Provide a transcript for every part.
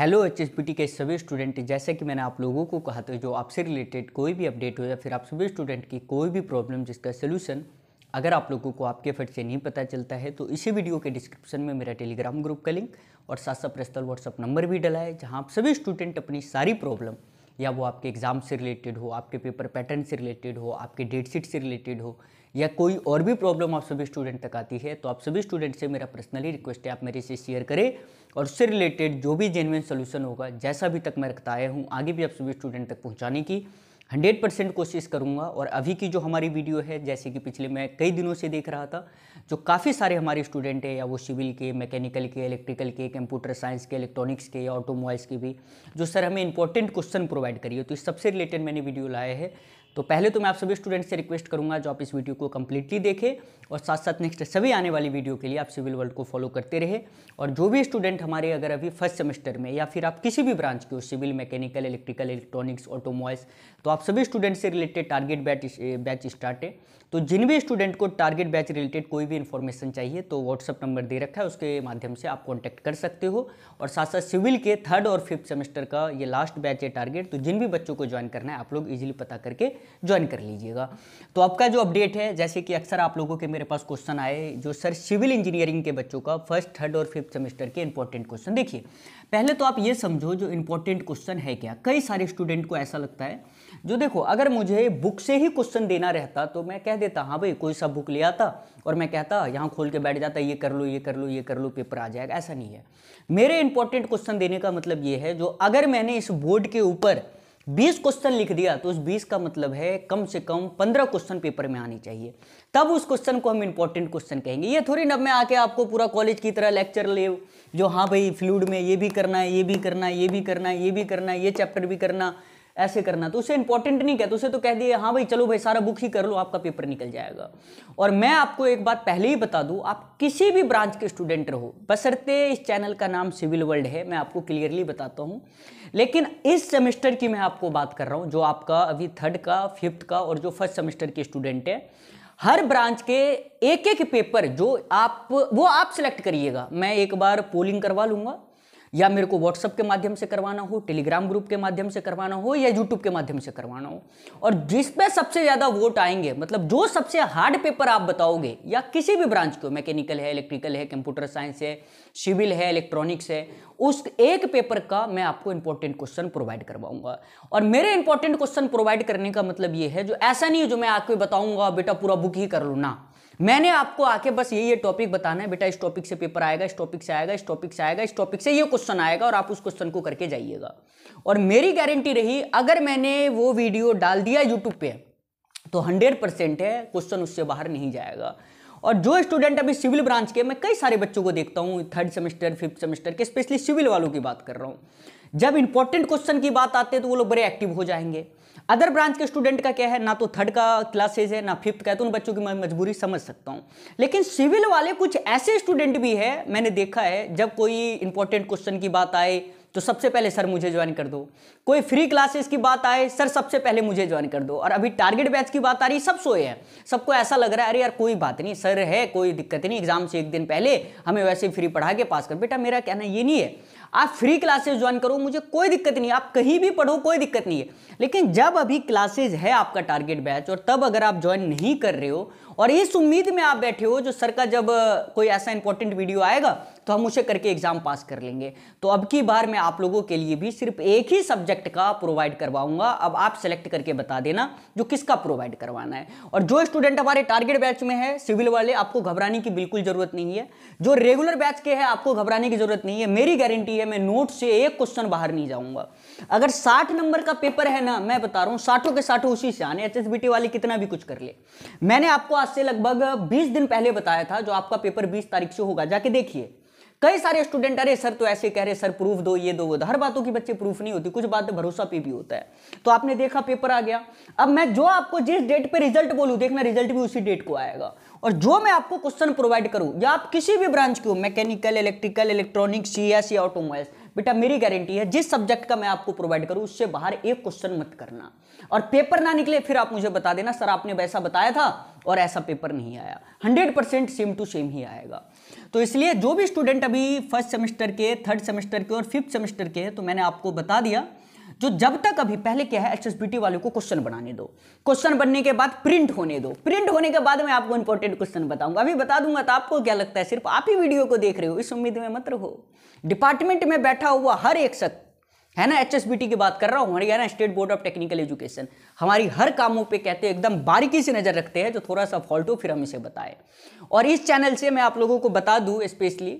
hello H के सभी student जैसे कि मैंने आप लोगों को कहा था जो आपसे रिलेटेड कोई भी अपडेट हो या फिर आप सभी स्टूडेंट की कोई भी प्रॉब्लम जिसका सोल्यूशन अगर आप लोगों को आपके फट से नहीं पता चलता है तो इसी वीडियो के डिस्क्रिप्शन में मेरा टेलीग्राम ग्रुप का लिंक और साथ साथ प्रस्तल व्हाट्सअप नंबर भी डला है जहाँ आप सभी स्टूडेंट अपनी सारी प्रॉब्लम या वो आपके एग्ज़ाम से रिलेटेड हो आपके पेपर पैटर्न से रिलेटेड हो आपके डेट शीट से रिलेटेड हो या कोई और भी प्रॉब्लम आप सभी स्टूडेंट तक आती है तो आप सभी स्टूडेंट से मेरा पर्सनली रिक्वेस्ट है आप मेरे से शेयर करें और उससे रिलेटेड जो भी जेनविन सोल्यूशन होगा जैसा भी तक मैं रखता आया हूँ आगे भी आप सभी स्टूडेंट तक पहुँचाने की हंड्रेड परसेंट कोशिश करूँगा और अभी की जो हमारी वीडियो है जैसे कि पिछले मैं कई दिनों से देख रहा था जो काफ़ी सारे हमारे स्टूडेंट हैं या वो सिविल के मैकेनिकल के इलेक्ट्रिकल के कंप्यूटर साइंस के इलेक्ट्रॉनिक्स के या ऑटोमोबाइल्स के भी जो सर हमें इंपॉर्टेंट क्वेश्चन प्रोवाइड करिए तो इस सबसे रिलेटेड मैंने वीडियो लाया है तो पहले तो मैं आप सभी स्टूडेंट्स से रिक्वेस्ट करूंगा जो आप इस वीडियो को कम्प्लीटली देखें और साथ साथ नेक्स्ट सभी आने वाली वीडियो के लिए आप सिविल वर्ल्ड को फॉलो करते रहे और जो भी स्टूडेंट हमारे अगर अभी फर्स्ट सेमेस्टर में या फिर आप किसी भी ब्रांच के हो civil mechanical electrical electronics automobiles तो आप सभी स्टूडेंट से related target batch batch start है तो जिन भी स्टूडेंट को टारगेट बैच रिलेटेड कोई भी इन्फॉर्मेशन चाहिए तो व्हाट्सअप नंबर दे रखा है उसके माध्यम से आप कॉन्टैक्ट कर सकते हो और साथ साथ सिविल के थर्ड और फिफ्थ सेमेस्टर का ये लास्ट बैच है टारगेट तो जिन भी बच्चों को ज्वाइन करना है आप लोग ईजिली पता करके ज्वाइन कर लीजिएगा तो आपका जो अपडेट है जैसे कि अक्सर आप लोगों के मेरे पास क्वेश्चन आए जो सर सिविल इंजीनियरिंग के बच्चों का फर्स्ट थर्ड और फिफ्थ सेमेस्टर के इंपॉर्टेंट क्वेश्चन देखिए पहले तो आप ये समझो जो इंपॉर्टेंट क्वेश्चन है क्या कई सारे स्टूडेंट को ऐसा लगता है जो देखो अगर मुझे बुक से ही क्वेश्चन देना रहता तो मैं कह देता हाँ भाई कोई सा बुक ले आता और मैं कहता यहाँ खोल के बैठ जाता ये कर लो ये कर लो ये कर लो पेपर आ जाएगा ऐसा नहीं है मेरे इंपॉर्टेंट क्वेश्चन देने का मतलब ये है जो अगर मैंने इस बोर्ड के ऊपर बीस क्वेश्चन लिख दिया तो उस बीस का मतलब है कम से कम पंद्रह क्वेश्चन पेपर में आनी चाहिए तब उस क्वेश्चन को हम इंपॉर्टेंट क्वेश्चन कहेंगे ये थोड़ी नब मैं आके आपको पूरा कॉलेज की तरह लेक्चर ले जो हाँ भाई फ्लूड में ये भी करना है ये भी करना है ये भी करना है ये भी करना है ये चैप्टर भी करना ऐसे करना तो उसे इंपॉर्टेंट नहीं कहते तो उसे तो कह दिए हाँ भाई चलो भाई सारा बुक ही कर लो आपका पेपर निकल जाएगा और मैं आपको एक बात पहले ही बता दूँ आप किसी भी ब्रांच के स्टूडेंट रहो बसरते इस चैनल का नाम सिविल वर्ल्ड है मैं आपको क्लियरली बताता हूँ लेकिन इस सेमेस्टर की मैं आपको बात कर रहा हूँ जो आपका अभी थर्ड का फिफ्थ का और जो फर्स्ट सेमेस्टर के स्टूडेंट है हर ब्रांच के एक एक पेपर जो आप वो आप सेलेक्ट करिएगा मैं एक बार पोलिंग करवा लूँगा या मेरे को व्हाट्सअप के माध्यम से करवाना हो टेलीग्राम ग्रुप के माध्यम से करवाना हो या यूट्यूब के माध्यम से करवाना हो और जिस पे सबसे ज़्यादा वोट आएंगे मतलब जो सबसे हार्ड पेपर आप बताओगे या किसी भी ब्रांच को मैकेनिकल है इलेक्ट्रिकल है कंप्यूटर साइंस है सिविल है इलेक्ट्रॉनिक्स है उस एक पेपर का मैं आपको इंपॉर्टेंट क्वेश्चन प्रोवाइड करवाऊंगा और मेरे इंपॉर्टेंट क्वेश्चन प्रोवाइड करने का मतलब ये है जो ऐसा नहीं है जो मैं आपको बताऊंगा बेटा पूरा बुक ही कर लो ना मैंने आपको आके बस ये ये टॉपिक बताना है बेटा इस टॉपिक से पेपर आएगा इस टॉपिक से आएगा इस टॉपिक से आएगा इस टॉपिक से ये क्वेश्चन आएगा और आप उस क्वेश्चन को करके जाइएगा और मेरी गारंटी रही अगर मैंने वो वीडियो डाल दिया यूट्यूब पे तो हंड्रेड परसेंट है क्वेश्चन उससे बाहर नहीं जाएगा और जो स्टूडेंट अभी सिविल ब्रांच के मैं कई सारे बच्चों को देखता हूँ थर्ड सेमेस्टर फिफ्थ सेमेस्टर के स्पेशली सिविल वालों की बात कर रहा हूँ जब इंपॉर्टेंट क्वेश्चन की बात आती है तो वो लोग बड़े एक्टिव हो जाएंगे अदर ब्रांच के स्टूडेंट का क्या है ना तो थर्ड का क्लासेज है ना फिफ्थ का है तो उन बच्चों की मैं मजबूरी समझ सकता हूँ लेकिन सिविल वाले कुछ ऐसे स्टूडेंट भी है मैंने देखा है जब कोई इंपॉर्टेंट क्वेश्चन की बात आए तो सबसे पहले सर मुझे ज्वाइन कर दो कोई फ्री क्लासेस की बात आए सर सबसे पहले मुझे ज्वाइन कर दो और अभी टारगेट बैच की बात आ रही सब सोए हैं सबको ऐसा लग रहा है अरे यार कोई बात नहीं सर है कोई दिक्कत नहीं एग्जाम से एक दिन पहले हमें वैसे फ्री पढ़ा के पास कर बेटा मेरा कहना ये नहीं है आप फ्री क्लासेस ज्वाइन करो मुझे कोई दिक्कत नहीं आप कहीं भी पढ़ो कोई दिक्कत नहीं है लेकिन जब अभी क्लासेज है आपका टारगेट बैच और तब अगर आप ज्वाइन नहीं कर रहे हो और इस उम्मीद में आप बैठे हो जो सर का जब कोई ऐसा इंपॉर्टेंट वीडियो आएगा तो हम उसे करके एग्जाम पास कर लेंगे तो अब की बार मैं आप लोगों के लिए भी सिर्फ एक ही सब्जेक्ट का प्रोवाइड करवाऊंगा अब आप सेलेक्ट करके बता देना जो किसका प्रोवाइड करवाना है और जो स्टूडेंट हमारे टारगेट बैच में है सिविल वाले आपको घबराने की बिल्कुल जरूरत नहीं है जो रेगुलर बैच के है आपको घबराने की जरूरत नहीं है मेरी गारंटी है मैं नोट से एक क्वेश्चन बाहर नहीं जाऊंगा अगर साठ नंबर का पेपर है ना मैं बता रहा हूं साठों के साठों उसी से आने एच वाले कितना भी कुछ कर ले मैंने आपको से लगभग 20 दिन पहले बताया था जो आपका पेपर 20 तारीख से होगा जाके देखिए कई सारे स्टूडेंट अरे सर तो ऐसे कह रहे सर प्रूफ दो ये दो वो हर बातों की बच्चे प्रूफ नहीं होती कुछ बात भरोसा पे भी होता है तो आपने देखा पेपर आ गया अब मैं जो आपको जिस डेट पे रिजल्ट बोलू देखना रिजल्ट भी उसी डेट को आएगा और जो मैं आपको क्वेश्चन प्रोवाइड करूं या आप किसी भी ब्रांच के हो mechanical electrical electronic C S या ऑटोमोबाइल्स बेटा मेरी गारंटी है जिस सब्जेक्ट का मैं आपको प्रोवाइड करूँ उससे बाहर एक क्वेश्चन मत करना और पेपर ना निकले फिर आप मुझे बता देना सर आपने वैसा बताया था और ऐसा पेपर नहीं आया 100 परसेंट सेम टू सेम ही आएगा तो इसलिए जो भी स्टूडेंट अभी फर्स्ट सेमेस्टर के थर्ड सेमेस्टर के और फिफ्थ सेमेस्टर के हैं तो मैंने आपको बता दिया जो जब तक अभी पहले क्या है एचएसबीटी वाले को क्वेश्चन बनाने दो क्वेश्चन बनने के बाद प्रिंट होने दो प्रिंट होने के बाद मैं आपको इंपॉर्टेंट क्वेश्चन बताऊंगा अभी बता दूंगा तो आपको क्या लगता है सिर्फ आप ही वीडियो को देख रहे हो इस उम्मीद में मत रहो डिपार्टमेंट में बैठा हुआ हर एक शख्स है ना एच की बात कर रहा हूँ ना state board of technical education हमारी हर कामों पे कहते हैं एकदम बारीकी से नज़र रखते हैं जो थोड़ा सा फॉल्ट हो फिर हम इसे बताएं और इस चैनल से मैं आप लोगों को बता दूँ स्पेशली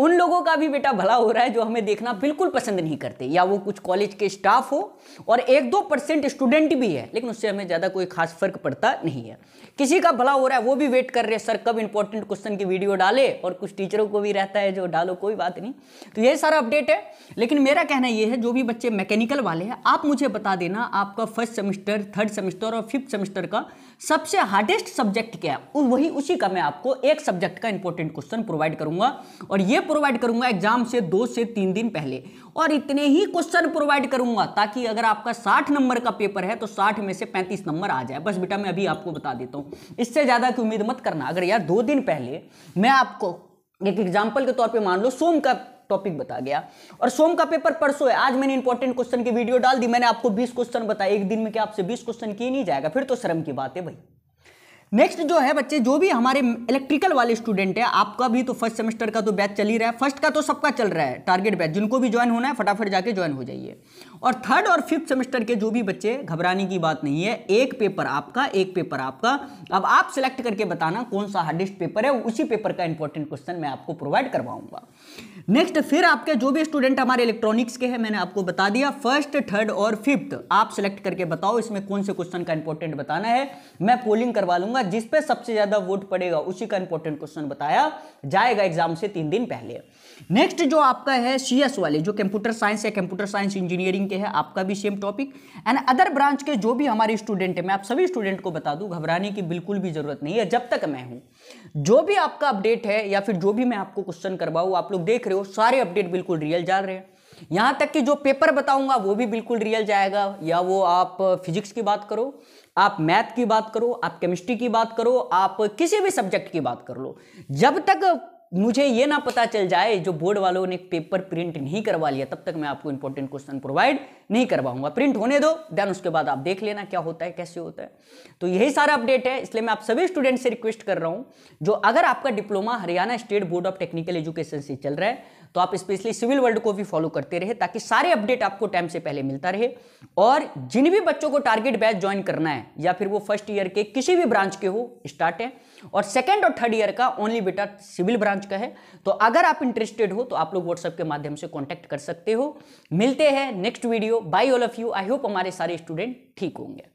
उन लोगों का भी बेटा भला हो रहा है जो हमें देखना बिल्कुल पसंद नहीं करते या वो कुछ कॉलेज के स्टाफ हो और एक दो परसेंट स्टूडेंट भी है लेकिन उससे हमें ज़्यादा कोई खास फर्क पड़ता नहीं है किसी का भला हो रहा है वो भी वेट कर रहे हैं सर कब इंपॉर्टेंट क्वेश्चन की वीडियो डाले और कुछ टीचरों को भी रहता है जो डालो कोई बात नहीं तो ये सारा अपडेट है लेकिन मेरा कहना ये है जो भी बच्चे मैकेनिकल वाले हैं आप मुझे बता देना आपका फर्स्ट सेमेस्टर थर्ड सेमेस्टर और फिफ्थ सेमेस्टर का सबसे हार्डेस्ट सब्जेक्ट क्या है वही उसी का मैं आपको एक सब्जेक्ट का इंपॉर्टेंट क्वेश्चन प्रोवाइड करूंगा और ये प्रोवाइड करूंगा एग्जाम से दो से तीन दिन पहले और इतने ही क्वेश्चन प्रोवाइड करूंगा ताकि अगर आपका साठ नंबर का पेपर है तो साठ में से पैंतीस नंबर आ जाए बस बेटा मैं अभी आपको बता देता हूँ इससे ज़्यादा की उम्मीद मत करना अगर यार दो दिन पहले मैं आपको एक एग्जाम्पल के तौर पर मान लो सोम का टॉपिक बता गया और सोम का पेपर परसों है आज मैंने इंपॉर्टेंट क्वेश्चन की वीडियो डाल दी मैंने आपको बीस क्वेश्चन बताया एक दिन में क्या आपसे बीस क्वेश्चन किए नहीं जाएगा फिर तो शर्म की बात है भाई नेक्स्ट जो है बच्चे जो भी हमारे इलेक्ट्रिकल वाले स्टूडेंट है आपका भी तो फर्स्ट सेमेस्टर का तो बैच चल ही रहा है फर्स्ट का तो सबका चल रहा है टारगेट बैच जिनको भी ज्वाइन होना है फटाफट जाके ज्वाइन हो जाइए और थर्ड और फिफ्थ सेमेस्टर के जो भी बच्चे घबराने की बात नहीं है एक पेपर आपका एक पेपर आपका अब आप सिलेक्ट करके बताना कौन सा हार्डेस्ट पेपर है उसी पेपर का इंपॉर्टेंट क्वेश्चन मैं आपको प्रोवाइड करवाऊंगा नेक्स्ट फिर आपके जो भी स्टूडेंट हमारे इलेक्ट्रॉनिक्स के हैं मैंने आपको बता दिया फर्स्ट थर्ड और फिफ्थ आप सिलेक्ट करके बताओ इसमें कौन से क्वेश्चन का इंपॉर्टेंट बताना है मैं पोलिंग करवा लूंगा जिस पे सबसे ज्यादा वोट पड़ेगा उसी का इंपॉर्टेंट क्वेश्चन बताया जाएगा एग्जाम से तीन दिन पहले नेक्स्ट जो आपका है सीएस वाले जो कंप्यूटर साइंस या कंप्यूटर साइंस इंजीनियरिंग के है आपका भी same topic and other branch के जो भी हमारे स्टूडेंट है मैं आप सभी स्टूडेंट को बता दूं घबराने की बिल्कुल भी जरूरत नहीं है जब तक मैं हूं जो भी आपका अपडेट है या फिर जो भी मैं आपको क्वेश्चन करवाऊँ आप लोग देख रहे हो सारे अपडेट बिल्कुल रियल जा रहे हैं यहाँ तक कि जो पेपर बताऊंगा वो भी बिल्कुल रियल जाएगा या वो आप फिजिक्स की बात करो आप मैथ की बात करो आप केमिस्ट्री की बात करो आप किसी भी सब्जेक्ट की बात कर लो जब तक मुझे ये ना पता चल जाए जो बोर्ड वालों ने पेपर प्रिंट नहीं करवा लिया तब तक मैं आपको इंपॉर्टेंट क्वेश्चन प्रोवाइड नहीं करवाऊंगा प्रिंट होने दो देन उसके बाद आप देख लेना क्या होता है कैसे होता है तो यही सारा अपडेट है इसलिए मैं आप सभी स्टूडेंट से रिक्वेस्ट कर रहा हूँ जो अगर आपका diploma Haryana state board of technical education से चल रहा है तो आप स्पेशली सिविल वर्ल्ड को भी फॉलो करते रहे ताकि सारे अपडेट आपको टाइम से पहले मिलता रहे और जिन भी बच्चों को टारगेट बैच ज्वाइन करना है या फिर वो फर्स्ट ईयर के किसी भी ब्रांच के हो स्टार्ट है और सेकेंड और थर्ड ईयर का ओनली बेटा सिविल ब्रांच का है तो अगर आप इंटरेस्टेड हो तो आप लोग व्हाट्सएप के माध्यम से कॉन्टैक्ट कर सकते हो मिलते हैं next video bye all of you I hope हमारे सारे स्टूडेंट ठीक होंगे